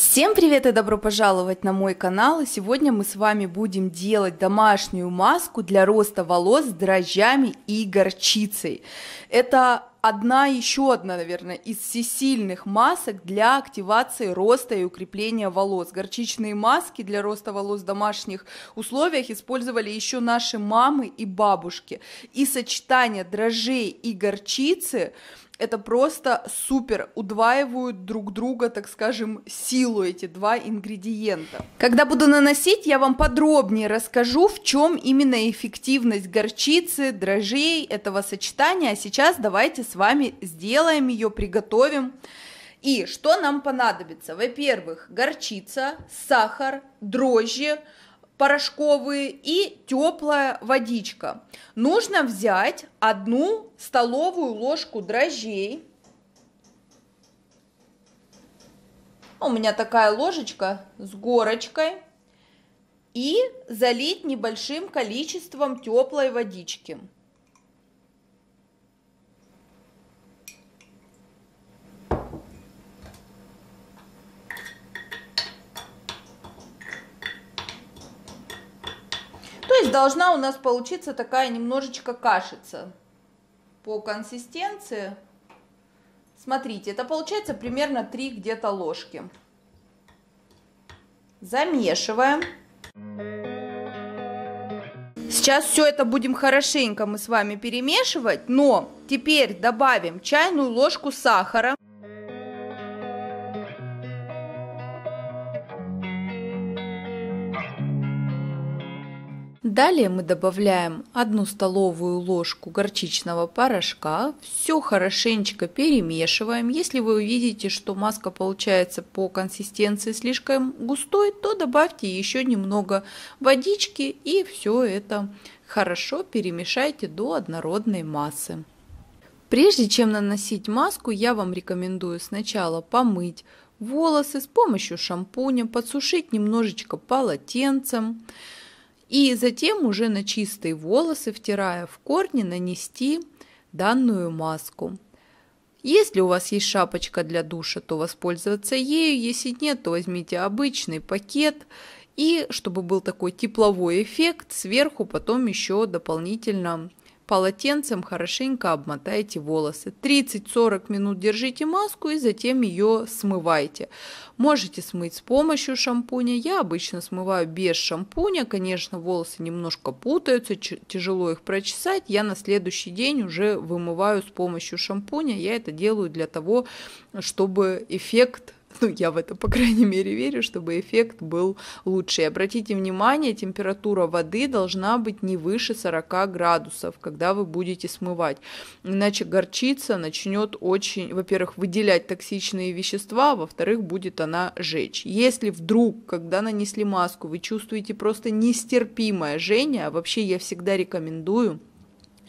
Всем привет и добро пожаловать на мой канал. Сегодня мы с вами будем делать домашнюю маску для роста волос с дрожжами и горчицей. Это одна, еще одна, наверное, из всесильных масок для активации роста и укрепления волос. Горчичные маски для роста волос в домашних условиях использовали еще наши мамы и бабушки. И сочетание дрожжей и горчицы это просто супер, удваивают друг друга, так скажем, силу эти два ингредиента. Когда буду наносить, я вам подробнее расскажу, в чем именно эффективность горчицы, дрожжей, этого сочетания. А сейчас давайте с вами сделаем ее, приготовим. И что нам понадобится? Во-первых, горчица, сахар, дрожжи, порошковые и теплая водичка. Нужно взять одну столовую ложку дрожжей. А у меня такая ложечка с горочкой. И залить небольшим количеством теплой водички. есть должна у нас получиться такая немножечко кашица по консистенции. Смотрите, это получается примерно 3 где-то ложки. Замешиваем. Сейчас все это будем хорошенько мы с вами перемешивать, но теперь добавим чайную ложку сахара. Далее мы добавляем 1 столовую ложку горчичного порошка. Все хорошенечко перемешиваем. Если вы увидите, что маска получается по консистенции слишком густой, то добавьте еще немного водички и все это хорошо перемешайте до однородной массы. Прежде чем наносить маску, я вам рекомендую сначала помыть волосы с помощью шампуня, подсушить немножечко полотенцем и затем уже на чистые волосы, втирая в корни, нанести данную маску. Если у вас есть шапочка для душа, то воспользоваться ею, если нет, то возьмите обычный пакет, и чтобы был такой тепловой эффект, сверху потом еще дополнительно Полотенцем хорошенько обмотайте волосы. 30-40 минут держите маску и затем ее смывайте. Можете смыть с помощью шампуня. Я обычно смываю без шампуня. Конечно, волосы немножко путаются, тяжело их прочесать. Я на следующий день уже вымываю с помощью шампуня. Я это делаю для того, чтобы эффект ну, я в это, по крайней мере, верю, чтобы эффект был лучше. И обратите внимание, температура воды должна быть не выше 40 градусов, когда вы будете смывать. Иначе горчица начнет очень, во-первых, выделять токсичные вещества, а во-вторых, будет она жечь. Если вдруг, когда нанесли маску, вы чувствуете просто нестерпимое жжение, а вообще я всегда рекомендую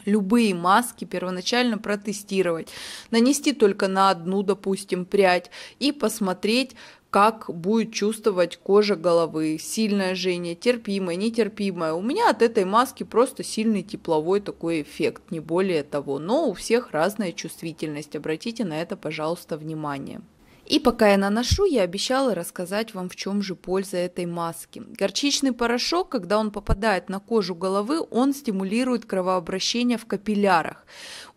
любые маски первоначально протестировать, нанести только на одну, допустим, прядь и посмотреть, как будет чувствовать кожа головы, сильное жжение, терпимое, нетерпимое. У меня от этой маски просто сильный тепловой такой эффект, не более того. Но у всех разная чувствительность, обратите на это, пожалуйста, внимание. И пока я наношу, я обещала рассказать вам, в чем же польза этой маски. Горчичный порошок, когда он попадает на кожу головы, он стимулирует кровообращение в капиллярах.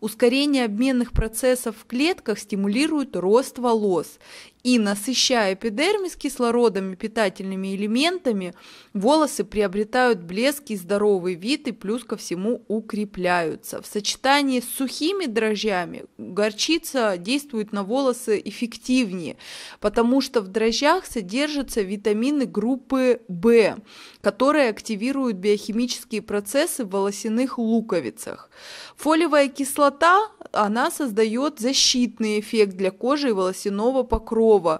Ускорение обменных процессов в клетках стимулирует рост волос. И насыщая эпидермис кислородом и питательными элементами, волосы приобретают блеск и здоровый вид и плюс ко всему укрепляются. В сочетании с сухими дрожжами горчица действует на волосы эффективнее питании, потому что в дрожжах содержатся витамины группы В, которые активируют биохимические процессы в волосяных луковицах. Фолиевая кислота, она создает защитный эффект для кожи и волосяного покрова,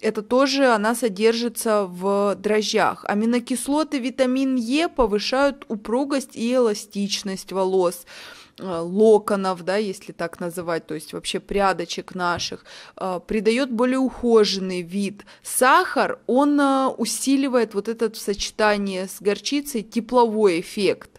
это тоже она содержится в дрожжах. Аминокислоты витамин Е повышают упругость и эластичность волос. А, локонов, да, если так называть, то есть вообще прядочек наших, а, придает более ухоженный вид. Сахар, он а, усиливает вот этот в сочетании с горчицей тепловой эффект.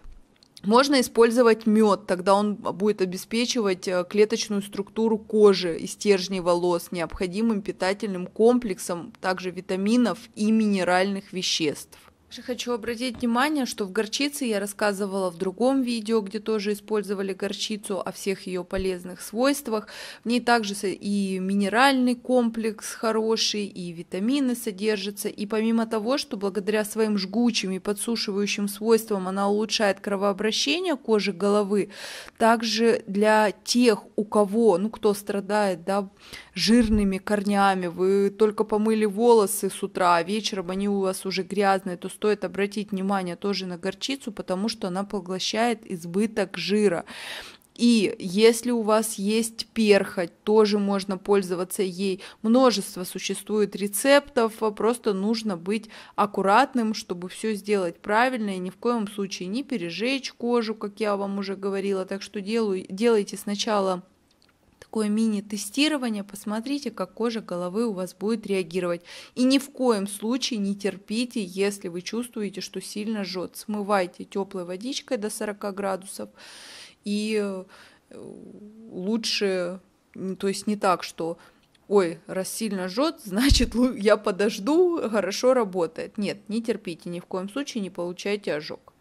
Можно использовать мед, тогда он будет обеспечивать клеточную структуру кожи и стержней волос необходимым питательным комплексом, также витаминов и минеральных веществ. Также хочу обратить внимание, что в горчице я рассказывала в другом видео, где тоже использовали горчицу, о всех ее полезных свойствах. В ней также и минеральный комплекс хороший, и витамины содержатся. И помимо того, что благодаря своим жгучим и подсушивающим свойствам она улучшает кровообращение кожи головы, также для тех, у кого, ну кто страдает, да, жирными корнями, вы только помыли волосы с утра, а вечером они у вас уже грязные, то стоит обратить внимание тоже на горчицу, потому что она поглощает избыток жира. И если у вас есть перхоть, тоже можно пользоваться ей. Множество существует рецептов, а просто нужно быть аккуратным, чтобы все сделать правильно и ни в коем случае не пережечь кожу, как я вам уже говорила. Так что делаю, делайте сначала такое мини-тестирование, посмотрите, как кожа головы у вас будет реагировать. И ни в коем случае не терпите, если вы чувствуете, что сильно жжет. Смывайте теплой водичкой до 40 градусов и э, лучше, то есть не так, что ой, раз сильно жжет, значит, я подожду, хорошо работает. Нет, не терпите, ни в коем случае не получайте ожог.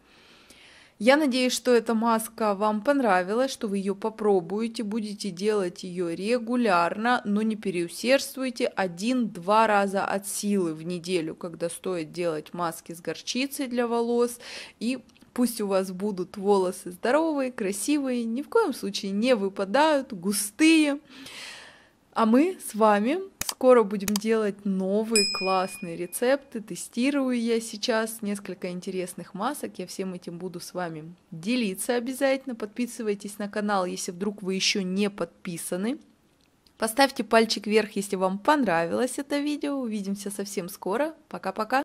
Я надеюсь, что эта маска вам понравилась, что вы ее попробуете, будете делать ее регулярно, но не переусердствуйте один-два раза от силы в неделю, когда стоит делать маски с горчицей для волос и Пусть у вас будут волосы здоровые, красивые, ни в коем случае не выпадают, густые. А мы с вами скоро будем делать новые классные рецепты. Тестирую я сейчас несколько интересных масок. Я всем этим буду с вами делиться обязательно. Подписывайтесь на канал, если вдруг вы еще не подписаны. Поставьте пальчик вверх, если вам понравилось это видео. Увидимся совсем скоро. Пока-пока.